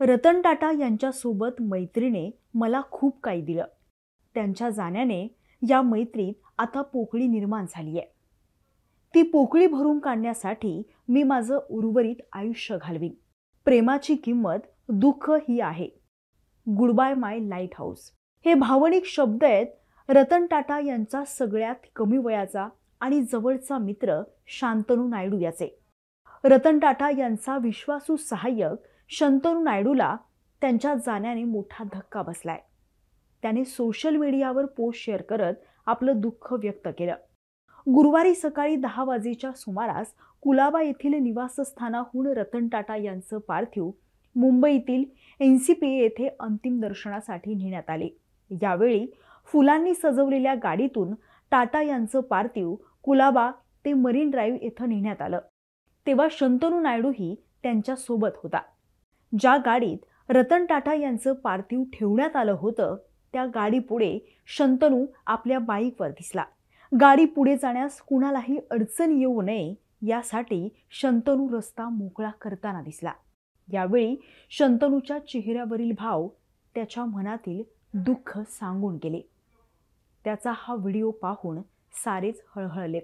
रतन टाटा यांच्यासोबत मैत्रीने मला खूप काही दिलं त्यांच्या जाण्याने या मैत्रीत आता पोकळी निर्माण झाली आहे ती पोकळी भरून काढण्यासाठी मी माझं उर्वरित आयुष्य घालवीन प्रेमाची किंमत दुःख ही आहे goodbye my lighthouse हे भावनिक शब्द आहेत रतन टाटा यांचा सगळ्यात कमी वयाचा आणि जवळचा मित्र शांतनू नायडू याचे रतन टाटा यांचा विश्वासू सहाय्यक शंतनू नायडूला त्यांच्या जाण्याने मोठा धक्का बसलाय त्याने सोशल मीडियावर पोस्ट शेअर करत आपलं दुःख व्यक्त केलं गुरुवारी सकाळी दहा वाजेच्या सुमारास कुलाबा येथील निवासस्थानाहून रतन टाटा यांचं पार्थिव मुंबईतील एन सी पी येथे अंतिम दर्शनासाठी नेण्यात आले यावेळी फुलांनी सजवलेल्या गाडीतून टाटा यांचं पार्थिव कुलाबा ते मरीन ड्राईव्ह येथं नेण्यात आलं तेव्हा शंतनू नायडूही त्यांच्यासोबत होता ज्या गाडीत रतन टाटा यांचं पार्थिव ठेवण्यात आलं होतं त्या गाडीपुढे शंतनू आपल्या बाईकवर दिसला गाडी पुढे जाण्यास कुणालाही अडचण येऊ नये यासाठी शंतनू रस्ता मोकळा करताना दिसला यावेळी शंतनूच्या चेहऱ्यावरील भाव त्याच्या मनातील दुःख सांगून गेले त्याचा हा व्हिडिओ पाहून सारेच हळहळले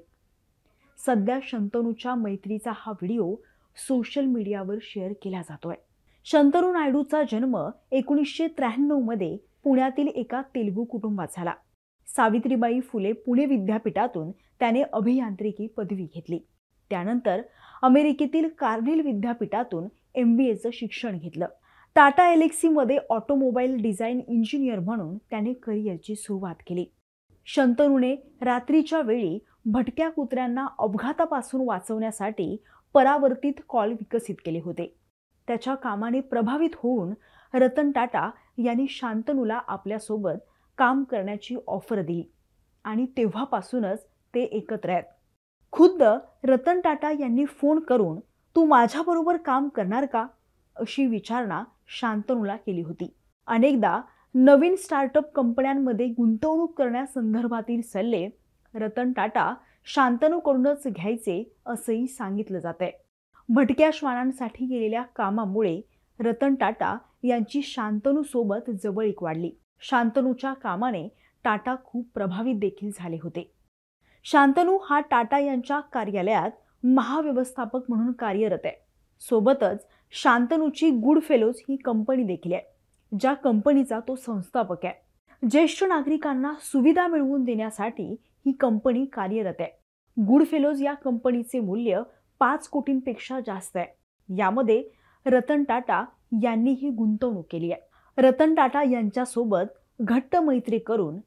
सध्या शंतनूच्या मैत्रीचा हा व्हिडिओ सोशल मीडियावर शेअर केला जातोय शंतनू नायडूचा जन्म एकोणीसशे त्र्याण्णवमध्ये पुण्यातील एका तेलुगू कुटुंबात झाला सावित्रीबाई फुले पुणे विद्यापीठातून त्याने अभियांत्रिकी पदवी घेतली त्यानंतर अमेरिकेतील कार्नेल विद्यापीठातून एम बी एचं शिक्षण घेतलं टाटा एलेक्सीमध्ये ऑटोमोबाईल डिझाईन इंजिनियर म्हणून त्याने करिअरची सुरुवात केली शंतनूने रात्रीच्या वेळी भटक्या कुत्र्यांना अपघातापासून वाचवण्यासाठी परावर्तित कॉल विकसित केले होते त्याच्या कामाने प्रभावित होऊन रतन टाटा यांनी शांतनूला आपल्यासोबत काम करण्याची ऑफर दिली आणि तेव्हापासूनच ते एकत्र आहेत खुद्द रतन टाटा यांनी फोन करून तू माझ्याबरोबर काम करणार का अशी विचारणा शांतनूला केली होती अनेकदा नवीन स्टार्टअप कंपन्यांमध्ये गुंतवणूक करण्यासंदर्भातील सल्ले रतन टाटा शांतनूकडूनच घ्यायचे असंही सांगितलं जात आहे भटक्या श्वानांसाठी केलेल्या कामामुळे रतन टाटा यांची शांतनूसोबत जवळीक वाढली शांतनूच्या कामाने टाटा खूप प्रभावित देखील झाले होते शांतनू हा टाटा यांच्या कार्यालयात महाव्यवस्थापक म्हणून कार्यरत आहे सोबतच शांतनूची गुड फेलोज ही कंपनी देखील आहे ज्या कंपनीचा तो संस्थापक आहे ज्येष्ठ नागरिकांना सुविधा मिळवून देण्यासाठी ही कंपनी कार्यरत आहे गुड फेलोज या कंपनीचे मूल्य पाच कोटींपेक्षा जास्त आहे यामध्ये रतन टाटा यांनी ही गुंतवणूक केली आहे रतन टाटा यांच्यासोबत घट्ट मैत्री करून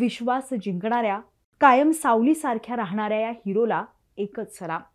विश्वास जिंकणाऱ्या कायम सावलीसारख्या राहणाऱ्या या हिरोला एकच सलाम